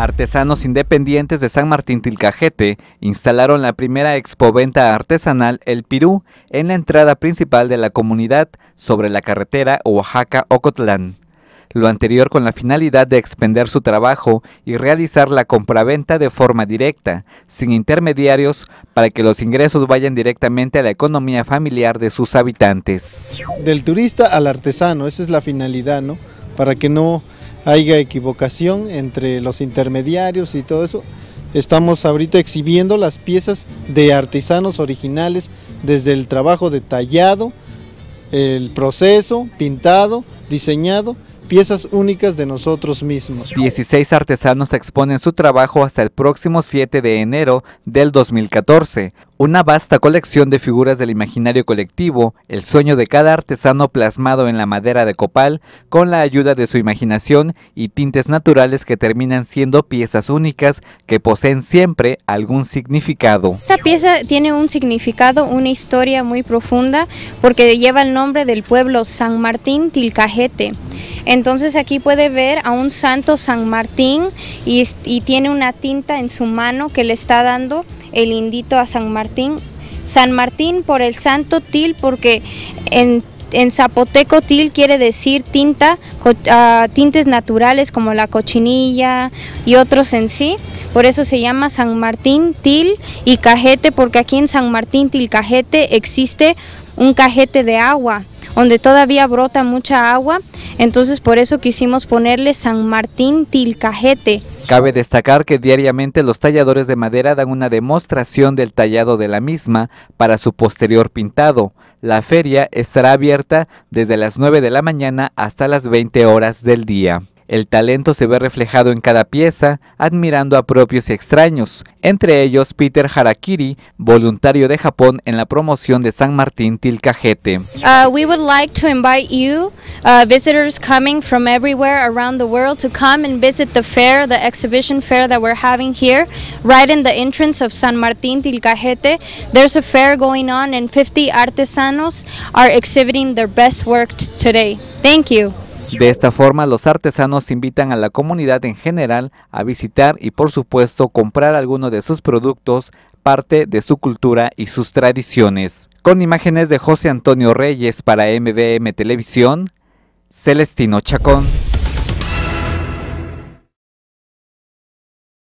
Artesanos independientes de San Martín Tilcajete instalaron la primera expoventa artesanal El Pirú en la entrada principal de la comunidad sobre la carretera Oaxaca-Ocotlán. Lo anterior con la finalidad de expender su trabajo y realizar la compraventa de forma directa, sin intermediarios, para que los ingresos vayan directamente a la economía familiar de sus habitantes. Del turista al artesano, esa es la finalidad, ¿no? Para que no haya equivocación entre los intermediarios y todo eso. Estamos ahorita exhibiendo las piezas de artesanos originales desde el trabajo detallado, el proceso, pintado, diseñado piezas únicas de nosotros mismos. 16 artesanos exponen su trabajo hasta el próximo 7 de enero del 2014. Una vasta colección de figuras del imaginario colectivo, el sueño de cada artesano plasmado en la madera de copal, con la ayuda de su imaginación y tintes naturales que terminan siendo piezas únicas que poseen siempre algún significado. Esta pieza tiene un significado, una historia muy profunda, porque lleva el nombre del pueblo San Martín Tilcajete. Entonces aquí puede ver a un santo San Martín y, tiene una tinta en su mano que le está dando el indito a San Martín. San Martín por el santo til porque en zapoteco til quiere decir tinta, ah, tintes naturales como la cochinilla y otros en sí. Por eso se llama San Martín til y cajete, porque aquí en San Martín til cajete existe un cajete de agua donde todavía brota mucha agua, entonces por eso quisimos ponerle San Martín Tilcajete. Cabe destacar que diariamente los talladores de madera dan una demostración del tallado de la misma para su posterior pintado. La feria estará abierta desde las 9 de la mañana hasta las 20 horas del día. El talento se ve reflejado en cada pieza, admirando a propios y extraños, entre ellos Peter Harakiri, voluntario de Japón en la promoción de San Martín Tilcajete. Uh, we would like to invite you, uh, visitors coming from everywhere around the world, to come and visit the fair, the exhibition fair that we're having here, right in the entrance of San Martín Tilcajete. There's a fair going on, and 50 artesanos are exhibiting their best work today. Thank you. De esta forma, los artesanos invitan a la comunidad en general a visitar y por supuesto comprar alguno de sus productos, parte de su cultura y sus tradiciones. Con imágenes de José Antonio Reyes para MDM Televisión, Celestino Chacón.